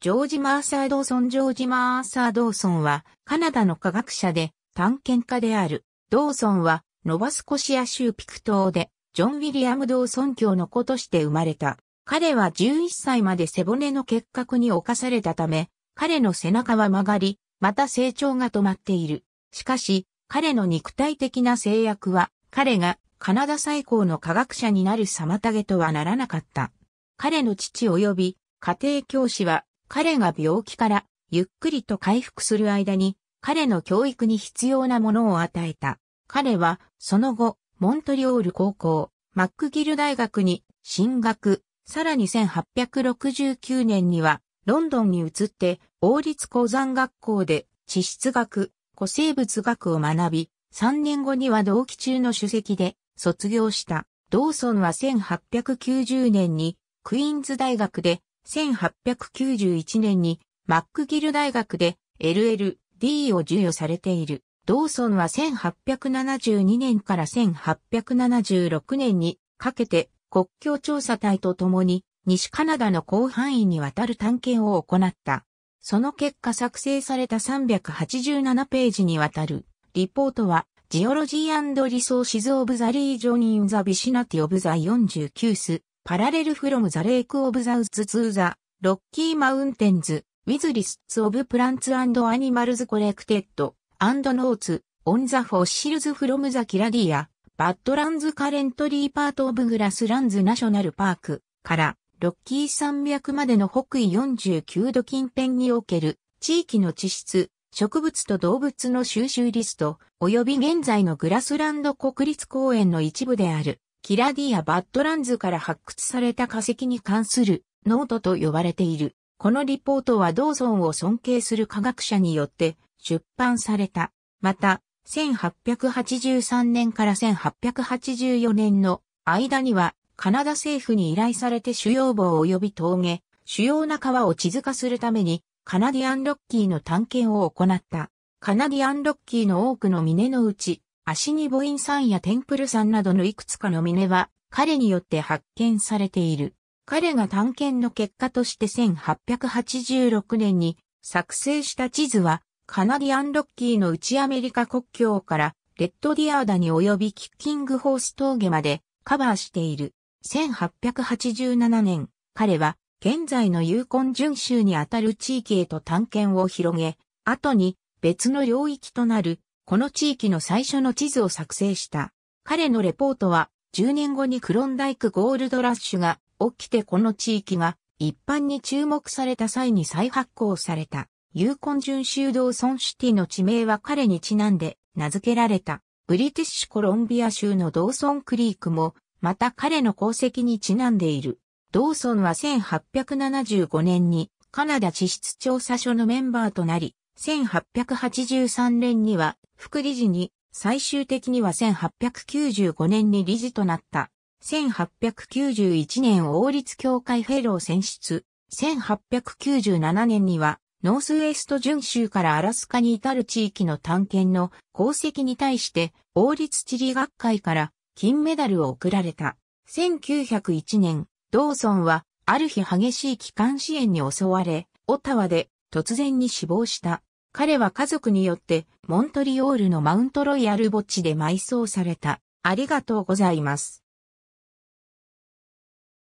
ジョージ・マーサー・ドーソン・ジョージ・マーサー・ドーソンは、カナダの科学者で、探検家である。ドーソンは、ノバスコシア州ピク島で、ジョン・ウィリアム・ドーソン教の子として生まれた。彼は11歳まで背骨の結核に侵されたため、彼の背中は曲がり、また成長が止まっている。しかし、彼の肉体的な制約は、彼がカナダ最高の科学者になる妨げとはならなかった。彼の父及び家庭教師は彼が病気からゆっくりと回復する間に彼の教育に必要なものを与えた。彼はその後、モントリオール高校、マックギル大学に進学、さらに1869年にはロンドンに移って王立鉱山学校で地質学、古生物学を学び、3年後には同期中の主席で卒業した。ドーソンは1890年にクイーンズ大学で1891年にマックギル大学で LLD を授与されている。ドーソンは1872年から1876年にかけて国境調査隊とともに西カナダの広範囲にわたる探検を行った。その結果作成された387ページにわたるリポートはジオロジーリソーシズ・オブ・ザ・リージョニー・ン・ザ・ビシナティ・オブ・ザ・49スパラレルフロムザレイクオブザウッズツーザ、ロッキーマウンテンズ、ウィズリスツオブプランツアニマルズコレクテッド、アンドノーツ、オンザフォッシルズフロムザキラディア、バッドランズカレントリーパートオブグラスランズナショナルパークから、ロッキー山脈までの北緯49度近辺における地域の地質、植物と動物の収集リスト、及び現在のグラスランド国立公園の一部である。キラディア・バッドランズから発掘された化石に関するノートと呼ばれている。このリポートは同村を尊敬する科学者によって出版された。また、1883年から1884年の間にはカナダ政府に依頼されて主要棒及び峠、主要な川を地図化するためにカナディアンロッキーの探検を行った。カナディアンロッキーの多くの峰のうち、足に母音んやテンプルんなどのいくつかの峰は彼によって発見されている。彼が探検の結果として1886年に作成した地図はカナディアンロッキーの内アメリカ国境からレッドディアーダに及びキッキングホース峠までカバーしている。1887年、彼は現在のユーコン巡州にあたる地域へと探検を広げ、後に別の領域となるこの地域の最初の地図を作成した。彼のレポートは、10年後にクロンダイクゴールドラッシュが起きてこの地域が一般に注目された際に再発行された。ユーコン準州道ソンシティの地名は彼にちなんで名付けられた。ブリティッシュコロンビア州のドーソンクリークも、また彼の功績にちなんでいる。ドーソンは1875年にカナダ地質調査所のメンバーとなり、1883年には副理事に、最終的には1895年に理事となった。1891年王立協会フェロー選出。1897年には、ノースウェスト準州からアラスカに至る地域の探検の功績に対して、王立地理学会から金メダルを贈られた。1901年、ドーソンは、ある日激しい機関支援に襲われ、オタワで突然に死亡した。彼は家族によってモントリオールのマウントロイヤル墓地で埋葬された。ありがとうございます。